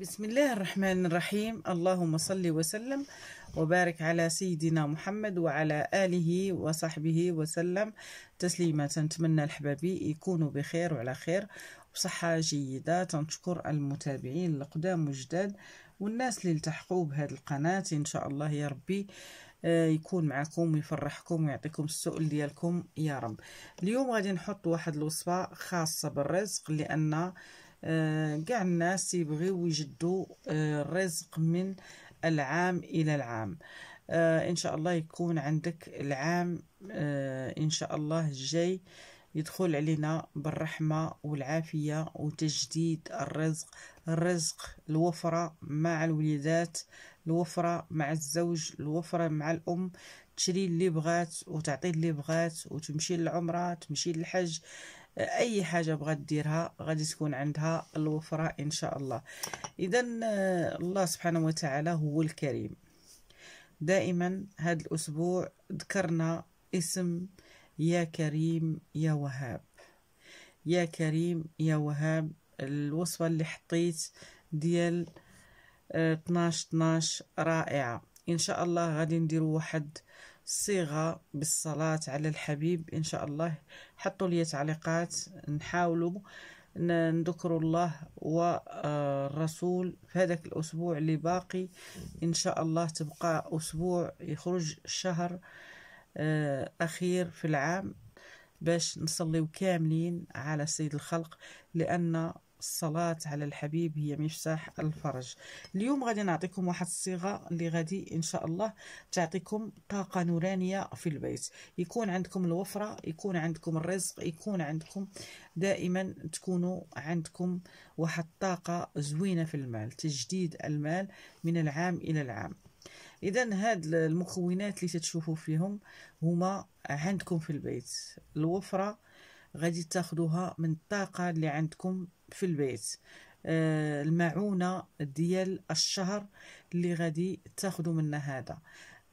بسم الله الرحمن الرحيم اللهم صل وسلم وبارك على سيدنا محمد وعلى آله وصحبه وسلم تسليما نتمنى الحبابي يكونوا بخير وعلى خير وصحة جيدة تنشكر المتابعين القدام وجداد والناس اللي التحقوا بهذه القناة إن شاء الله يا ربي آه، يكون معكم ويفرحكم ويعطيكم السؤل ديالكم يا رب اليوم غادي نحط واحد الوصفة خاصة بالرزق لأن آه، كاع الناس يبغيو يجدوا آه، الرزق من العام الى العام آه، ان شاء الله يكون عندك العام ان شاء الله الجاي يدخل علينا بالرحمة والعافية وتجديد الرزق الرزق الوفرة مع الوليدات الوفرة مع الزوج الوفرة مع الأم تشري اللي بغات وتعطي اللي بغات وتمشي للعمرة تمشي للحج اي حاجه بغات ديرها غادي تكون عندها الوفره ان شاء الله اذا آه، الله سبحانه وتعالى هو الكريم دائما هذا الاسبوع ذكرنا اسم يا كريم يا وهاب يا كريم يا وهاب الوصفه اللي حطيت ديال 12 آه، 12 رائعه ان شاء الله غادي نديرو واحد صيغة بالصلاة على الحبيب إن شاء الله حطوا لي تعليقات نحاولوا نذكر الله والرسول في هذاك الأسبوع اللي باقي إن شاء الله تبقى أسبوع يخرج شهر آه، أخير في العام باش نصليو كاملين على سيد الخلق لأن الصلاة على الحبيب هي مفتاح الفرج اليوم غادي نعطيكم واحد الصيغة اللي غادي إن شاء الله تعطيكم طاقة نورانية في البيت يكون عندكم الوفرة يكون عندكم الرزق يكون عندكم دائما تكونوا عندكم واحد طاقة زوينة في المال تجديد المال من العام إلى العام اذا هاد المكونات اللي تتشوفوا فيهم هما عندكم في البيت الوفره غادي تاخدوها من الطاقه اللي عندكم في البيت آه، المعونة ديال الشهر اللي غادي تاخدوا منها هذا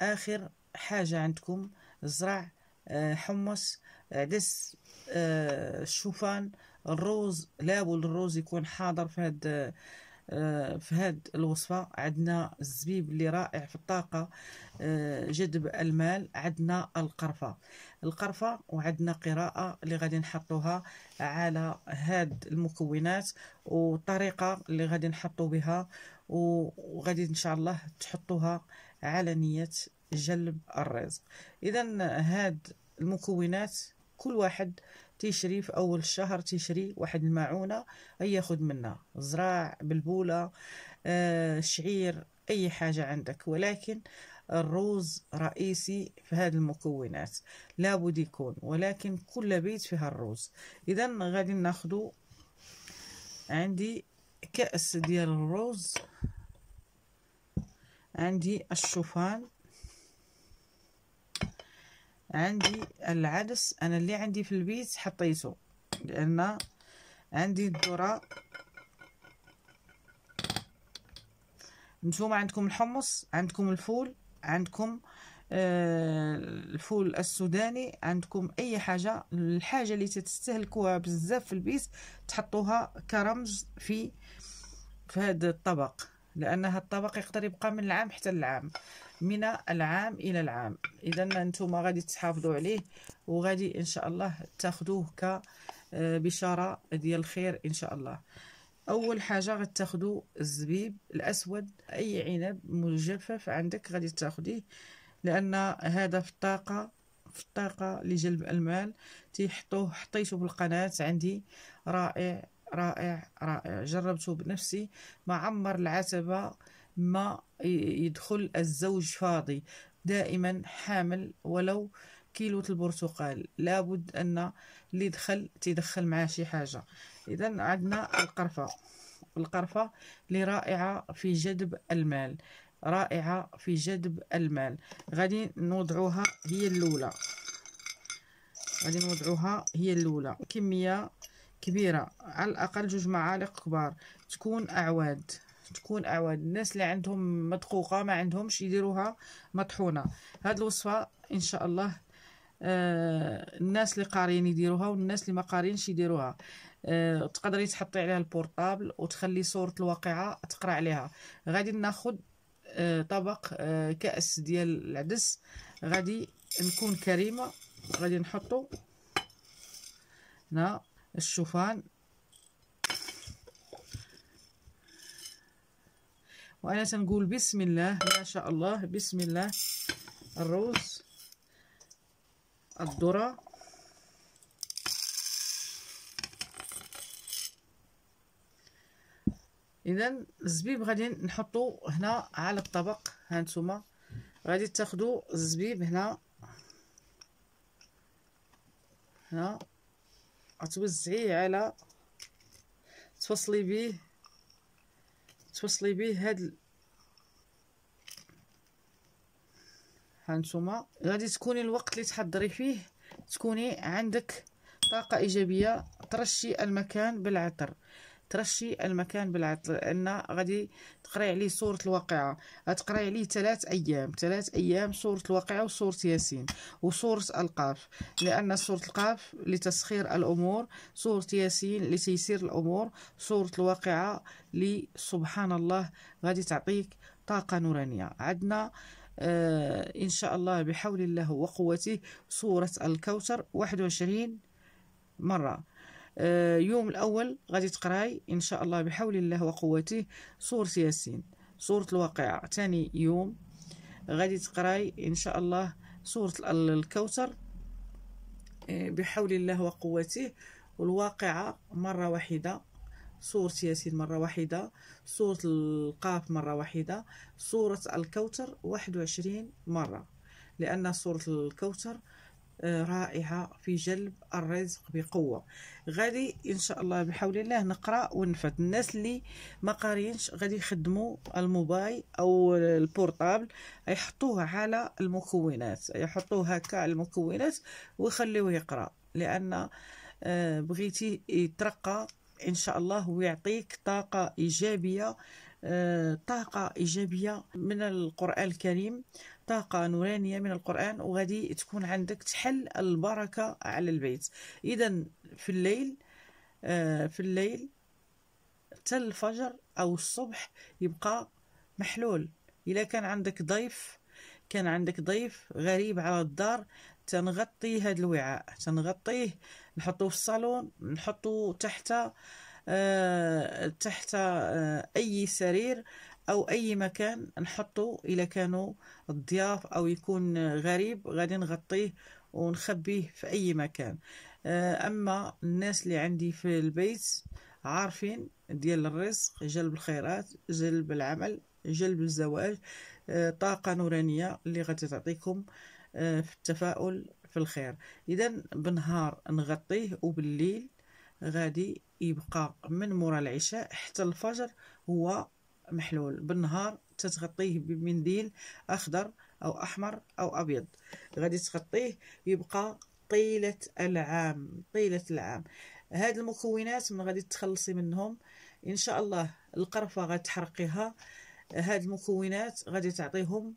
آخر حاجة عندكم زرع آه، حمص عدس الشوفان آه، الروز لابد الروز يكون حاضر في هاد آه، في هذه الوصفة عندنا الزبيب اللي رائع في الطاقة آه، جذب المال عندنا القرفة القرفة وعندنا قراءة اللي غادي نحطوها على هاد المكونات والطريقة اللي غادي نحطو بها وغادي إن شاء الله تحطوها على نية جلب الرزق إذا هاد المكونات كل واحد تيشري في اول الشهر تيشري واحد المعونه اي ياخذ منها زراع بلبوله آه شعير اي حاجه عندك ولكن الروز رئيسي في هذه المكونات لابد يكون ولكن كل بيت فيها الروز اذا غادي ناخذ عندي كأس ديال الروز عندي الشوفان عندي العدس انا اللي عندي في البيت حطيته لان عندي الذره نتوما عندكم الحمص عندكم الفول عندكم آه، الفول السوداني عندكم اي حاجه الحاجه اللي تستهلكوها بزاف في البيت تحطوها كرمز في في هذا الطبق لان هذا الطبق يقدر يبقى من العام حتى العام من العام الى العام اذا انتم غادي تحافظوا عليه وغادي ان شاء الله تاخذوه كبشاره آه، ديال الخير ان شاء الله اول حاجه غتاخذوا الزبيب الاسود اي عنب مجفف عندك غادي تاخديه لان هذا في الطاقه في الطاقه لجلب المال تيحطوه حطيته في القناه عندي رائع رائع رائع جربته بنفسي ما عمر العتبة ما يدخل الزوج فاضي دائما حامل ولو كيلو البرتقال لابد أن اللي دخل تدخل معاه شي حاجة إذا عندنا القرفة القرفة اللي رائعة في جذب المال رائعة في جذب المال غادي نوضعوها هي الأولى غادي نوضعوها هي الأولى كمية كبيرة على الأقل جوج معالق كبار تكون أعواد تكون أعواد الناس اللي عندهم مدقوقة ما عندهمش يديروها مطحونة هاد الوصفة إن شاء الله آه الناس اللي قارين يديروها والناس اللي ما قارينش يديروها آه تقدري تحطي عليها البورطابل وتخلي صورة الواقعة تقرا عليها غادي ناخد آه طبق آه كأس ديال العدس غادي نكون كريمة غادي نحطو هنا الشوفان وأنا تنقول بسم الله ما شاء الله بسم الله الروز الذرة إذا الزبيب غادي نحطو هنا على الطبق هانتوما غادي تاخدو الزبيب هنا هنا غتوزعيه على توصلي بيه توصلي به هاد هانتوما غادي تكوني الوقت اللي تحضري فيه تكوني عندك طاقه ايجابيه ترشي المكان بالعطر ترشي المكان بالعطل لان غادي تقراي عليه سوره الواقعه غتقراي عليه ثلاث ايام ثلاث ايام سوره الواقعه وسوره ياسين وسوره القاف لان سوره القاف لتسخير الامور سوره ياسين لتيسير الامور سوره الواقعه لسبحان الله غادي تعطيك طاقه نورانيه عندنا آه إن شاء الله بحول الله وقوته سورة الكوثر 21 مرة آه، يوم الأول غادي تقراي إن شاء الله بحول الله وقوته سورة ياسين سورة الواقعة ثاني يوم غادي تقراي إن شاء الله سورة الكوثر آه، بحول الله وقوته والواقعة مرة واحدة سورة ياسين مرة واحدة سورة القاف مرة واحدة سورة الكوثر واحد وعشرين مرة لأن سورة الكوثر رائعة في جلب الرزق بقوة غادي إن شاء الله بحول الله نقرأ ونفت الناس اللي ما قارينش غادي يخدموا الموبايل أو البورتابل يحطوه على المكونات يحطوه هكا على المكونات ويخليوه يقرأ لأن آه، بغيتي يترقى إن شاء الله ويعطيك طاقة إيجابية آه، طاقة إيجابية من القرآن الكريم طاقة نورانية من القرآن وغادي تكون عندك تحل البركة على البيت إذا في الليل آه، في الليل تل الفجر أو الصبح يبقى محلول إذا كان عندك ضيف كان عندك ضيف غريب على الدار تنغطي هذا الوعاء تنغطيه نحطوه في الصالون نحطوه تحت آه، تحت آه، أي سرير أو أي مكان نحطه إلا كانوا الضياف أو يكون غريب غادي نغطيه ونخبيه في أي مكان آه، أما الناس اللي عندي في البيت عارفين ديال الرزق جلب الخيرات جلب العمل جلب الزواج آه، طاقة نورانية اللي غادي تعطيكم آه، في التفاؤل في الخير إذا بنهار نغطيه وبالليل غادي يبقى من مورا العشاء حتى الفجر هو محلول بالنهار تتغطيه بمنديل أخضر أو أحمر أو أبيض غادي تغطيه يبقى طيلة العام طيلة العام هاد المكونات من غادي تخلصي منهم إن شاء الله القرفة غتحرقيها هاد المكونات غادي تعطيهم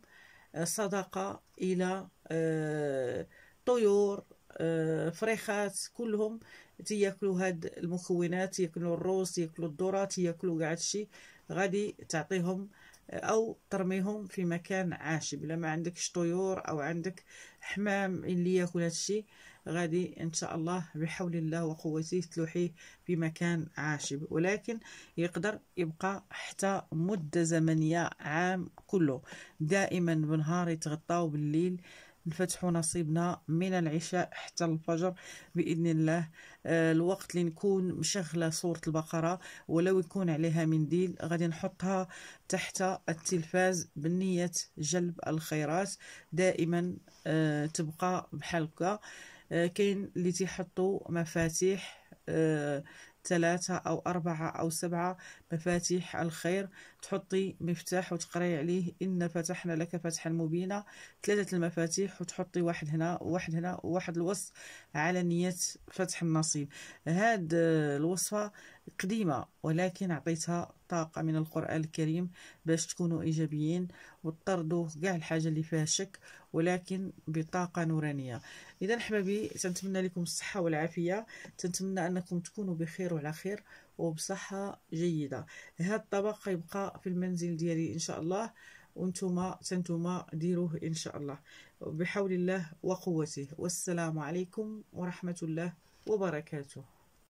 آه، صدقة إلى آه، طيور آه، فريخات كلهم تياكلوا هاد المكونات ياكلوا الروس ياكلوا الذرات ياكلوا كاع هادشي غادي تعطيهم آه، او ترميهم في مكان عاشب الا ما عندكش طيور او عندك حمام اللي ياكل هادشي غادي ان شاء الله بحول الله وقوته تلوحيه في مكان عاشب ولكن يقدر يبقى حتى مده زمنيه عام كله دائما بالنهار يتغطاو بالليل نفتحوا نصيبنا من العشاء حتى الفجر باذن الله آه، الوقت اللي نكون مشغله صوره البقره ولو يكون عليها منديل غادي نحطها تحت التلفاز بنيه جلب الخيرات دائما آه، تبقى بحال هكا آه، كاين اللي تيحطوا مفاتيح ثلاثة أو أربعة أو سبعة مفاتيح الخير تحطي مفتاح وتقراي عليه إن فتحنا لك فتحا مبينا ثلاثة المفاتيح وتحطي واحد هنا وواحد هنا وواحد الوسط على نية فتح النصيب هاد الوصفة قديمة ولكن عطيتها طاقة من القرآن الكريم باش تكونوا إيجابيين وتطردوا كاع الحاجة اللي فيها شك ولكن بطاقة نورانية إذا حبابي تنتمنى لكم الصحة والعافية تنتمنى أنكم تكونوا بخير وعلى خير وبصحة جيدة هذا الطبق يبقى في المنزل ديالي إن شاء الله وانتم تنتما ديروه إن شاء الله بحول الله وقوته والسلام عليكم ورحمة الله وبركاته